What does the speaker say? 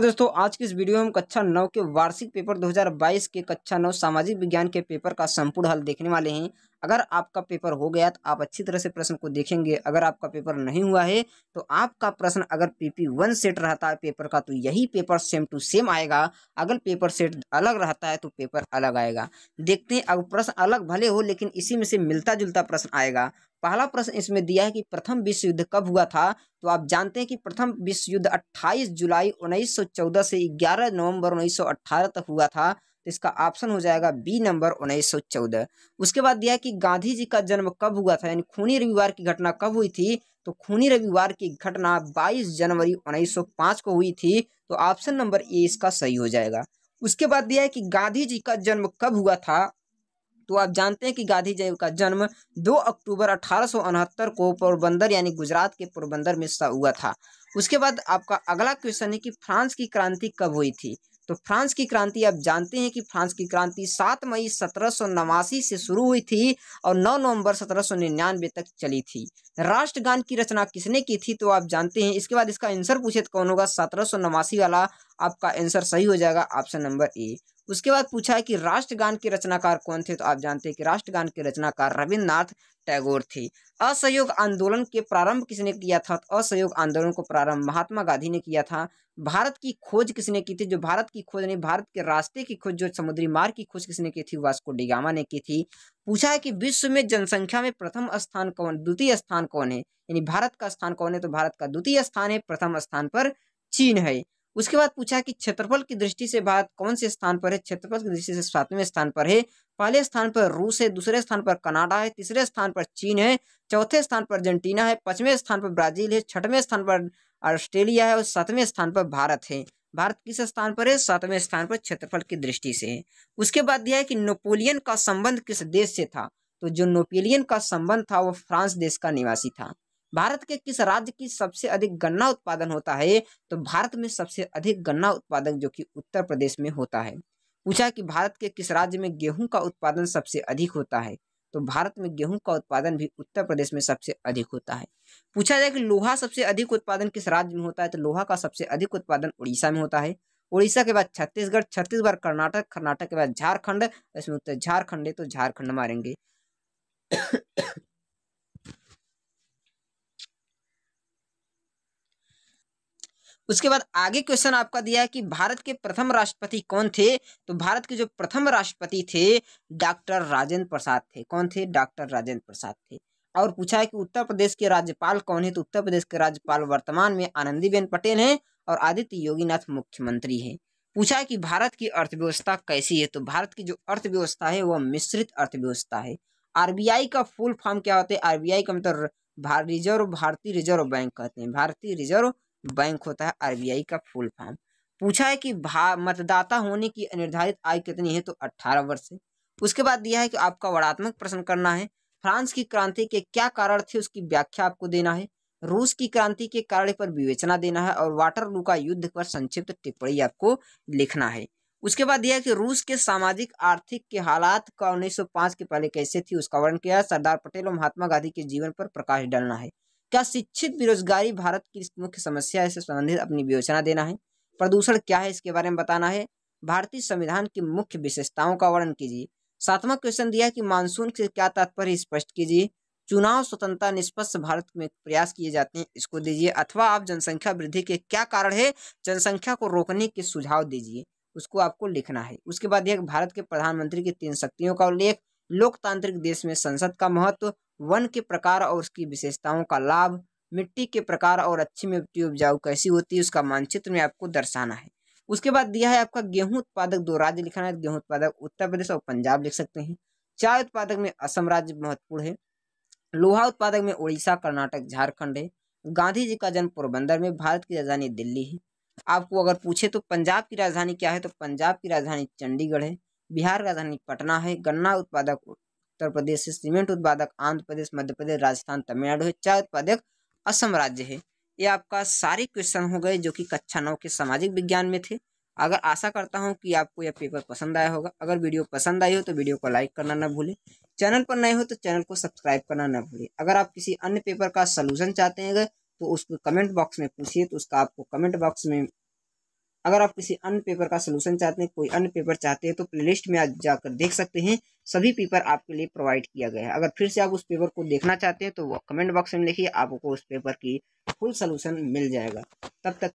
दोस्तों आज की इस वीडियो में हम कक्षा नौ के वार्षिक पेपर 2022 के कक्षा नौ सामाजिक विज्ञान के पेपर का संपूर्ण हल देखने वाले हैं अगर आपका पेपर हो गया तो आप अच्छी तरह से प्रश्न को देखेंगे अगर आपका पेपर नहीं हुआ है तो आपका प्रश्न अगर पीपी वन सेट रहता है पेपर का तो यही पेपर सेम टू सेम आएगा अगर पेपर सेट अलग रहता है तो पेपर अलग आएगा देखते हैं अब प्रश्न अलग भले हो लेकिन इसी में से मिलता जुलता प्रश्न आएगा पहला प्रश्न इसमें दिया है कि प्रथम विश्व युद्ध कब हुआ था तो आप जानते हैं कि प्रथम विश्व युद्ध 28 जुलाई 1914 से 11 नवंबर 1918 तक हुआ था तो इसका ऑप्शन हो जाएगा बी नंबर उन्नीस उसके बाद दिया कि गांधी जी का जन्म कब हुआ था यानी खूनी रविवार की घटना कब हुई थी तो खूनी रविवार की घटना 22 जनवरी 1905 को हुई थी तो ऑप्शन नंबर ए इसका सही हो जाएगा उसके बाद दिया है कि गांधी जी का जन्म कब हुआ था तो आप जानते हैं कि गांधी जी का जन्म 2 अक्टूबर अठारह को पोरबंदर यानी गुजरात के पोरबंदर में हुआ था उसके बाद आपका अगला क्वेश्चन है कि फ्रांस की क्रांति कब हुई थी तो फ्रांस की क्रांति आप जानते हैं कि फ्रांस की क्रांति सात मई सत्रह से शुरू हुई थी और नौ नवंबर सत्रह तक चली थी राष्ट्रगान की रचना किसने की थी तो आप जानते हैं इसके बाद इसका आंसर पूछे तो कौन होगा सत्रह वाला आपका आंसर सही हो जाएगा ऑप्शन नंबर ए उसके बाद पूछा है कि राष्ट्रगान के रचनाकार कौन थे तो आप जानते हैं कि राष्ट्रगान के रचनाकार रविन्द्रनाथ टैगोर थे असहयोग आंदोलन के प्रारंभ किसने किया था तो असहयोग आंदोलन को प्रारंभ महात्मा गांधी ने किया था भारत की खोज किसने की थी जो भारत की खोज नहीं भारत के रास्ते की खोज जो समुद्री मार्ग की खोज किसने की थी वास्को डिगामा ने की थी पूछा है कि विश्व में जनसंख्या में प्रथम स्थान कौन द्वितीय स्थान कौन है यानी भारत का स्थान कौन है तो भारत का द्वितीय स्थान है प्रथम स्थान पर चीन है उसके बाद पूछा कि क्षेत्रफल की दृष्टि से भारत कौन से स्थान पर है क्षेत्रफल की दृष्टि से सातवें स्थान पर है पहले स्थान पर रूस है दूसरे स्थान पर कनाडा है तीसरे स्थान पर चीन है चौथे स्थान पर अर्जेंटीना है पांचवें स्थान पर ब्राजील है छठवें स्थान पर ऑस्ट्रेलिया है और सातवें स्थान पर भारत है भारत किस स्थान पर है सातवें स्थान पर क्षेत्रफल की दृष्टि से है उसके बाद यह है कि नेपोलियन का संबंध किस देश से था तो जो नेपोलियन का संबंध था वो फ्रांस देश का निवासी था भारत के किस राज्य की सबसे अधिक गन्ना उत्पादन होता है तो भारत में सबसे अधिक गन्ना उत्पादन जो कि उत्तर प्रदेश में होता है पूछा कि भारत के किस राज्य में गेहूं का उत्पादन सबसे अधिक होता है तो भारत में गेहूं का उत्पादन भी उत्तर प्रदेश में सबसे अधिक होता है पूछा जाए कि लोहा सबसे अधिक उत्पादन किस राज्य में होता है तो लोहा का सबसे अधिक उत्पादन उड़ीसा में होता है उड़ीसा के बाद छत्तीसगढ़ छत्तीसगढ़ कर्नाटक कर्नाटक के बाद झारखंड इसमें उत्तर झारखंड है तो झारखंड मारेंगे उसके बाद आगे क्वेश्चन आपका दिया है कि भारत के प्रथम राष्ट्रपति कौन थे तो भारत के जो प्रथम राष्ट्रपति थे डॉक्टर राजेंद्र प्रसाद थे कौन थे डॉक्टर राजेंद्र प्रसाद थे और पूछा है कि उत्तर प्रदेश के राज्यपाल कौन है तो उत्तर प्रदेश के राज्यपाल वर्तमान में आनंदीबेन पटेल हैं और आदित्य योगीनाथ मुख्यमंत्री हैं पूछा है कि भारत की अर्थव्यवस्था कैसी है तो भारत की जो अर्थव्यवस्था है वह मिश्रित अर्थव्यवस्था है आरबीआई का फुल फॉर्म क्या होता है आरबीआई का मतलब रिजर्व भारतीय रिजर्व बैंक कहते हैं भारतीय रिजर्व बैंक होता है आरबीआई का फुल फॉर्म पूछा है कि मतदाता होने की निर्धारित आयु कितनी है तो 18 वर्ष है उसके बाद दिया है कि आपका वर्णात्मक प्रश्न करना है फ्रांस की क्रांति के क्या कारण थे उसकी व्याख्या आपको देना है रूस की क्रांति के कारण पर विवेचना देना है और वाटर का युद्ध पर संक्षिप्त टिप्पणी आपको लिखना है उसके बाद यह कि रूस के सामाजिक आर्थिक के हालात का 1905 के पहले कैसे थी उसका वर्णन किया सरदार पटेल और महात्मा गांधी के जीवन पर प्रकाश डालना है क्या शिक्षित बेरोजगारी भारत की मुख्य समस्या है इससे संबंधित अपनी विवेचना देना है प्रदूषण क्या है इसके बारे में बताना है भारतीय संविधान की मुख्य विशेषताओं का वर्णन कीजिए सातवा क्वेश्चन दिया कि मानसून से क्या तात्पर्य स्पष्ट कीजिए चुनाव स्वतंत्रता निष्पक्ष भारत में प्रयास किए जाते हैं इसको दीजिए अथवा आप जनसंख्या वृद्धि के क्या कारण है जनसंख्या को रोकने के सुझाव दीजिए उसको आपको लिखना है उसके बाद यह भारत के प्रधानमंत्री की तीन शक्तियों का उल्लेख लोकतांत्रिक देश में संसद का महत्व वन के प्रकार और उसकी विशेषताओं का लाभ मिट्टी के प्रकार और अच्छी मिट्टी उपजाऊ कैसी होती है उसका मानचित्र में आपको दर्शाना है उसके बाद दिया है आपका गेहूं उत्पादक दो राज्य लिखाना है गेहूं उत्पादक उत्तर प्रदेश और पंजाब लिख सकते हैं चाय उत्पादक में असम राज्य महत्वपूर्ण है लोहा उत्पादक में उड़ीसा कर्नाटक झारखंड है गांधी जी का जन्म पोरबंदर में भारत की राजधानी दिल्ली है आपको अगर पूछे तो पंजाब की राजधानी क्या है तो पंजाब की राजधानी चंडीगढ़ है बिहार की राजधानी पटना है गन्ना उत्पादक उत्तर प्रदेश है सीमेंट उत्पादक आंध्र प्रदेश मध्य प्रदेश राजस्थान तमिलनाडु है चाय उत्पादक असम राज्य है ये आपका सारे क्वेश्चन हो गए जो कि कक्षा नौ के सामाजिक विज्ञान में थे अगर आशा करता हूँ कि आपको यह पेपर पसंद आया होगा अगर वीडियो पसंद आई हो तो वीडियो को लाइक करना ना भूलें चैनल पर नए हो तो चैनल को सब्सक्राइब करना ना भूलें अगर आप किसी अन्य पेपर का सोलूशन चाहते हैं तो उसको कमेंट बॉक्स में पूछिए तो उसका आपको कमेंट बॉक्स में अगर आप किसी अन्य पेपर का सलूशन चाहते हैं कोई अन्य पेपर चाहते हैं तो प्लेलिस्ट में आप जाकर देख सकते हैं सभी पेपर आपके लिए प्रोवाइड किया गया है अगर फिर से आप उस पेपर को देखना चाहते हैं तो कमेंट बॉक्स में लिखिए आपको उस पेपर की फुल सोल्यूशन मिल जाएगा तब तक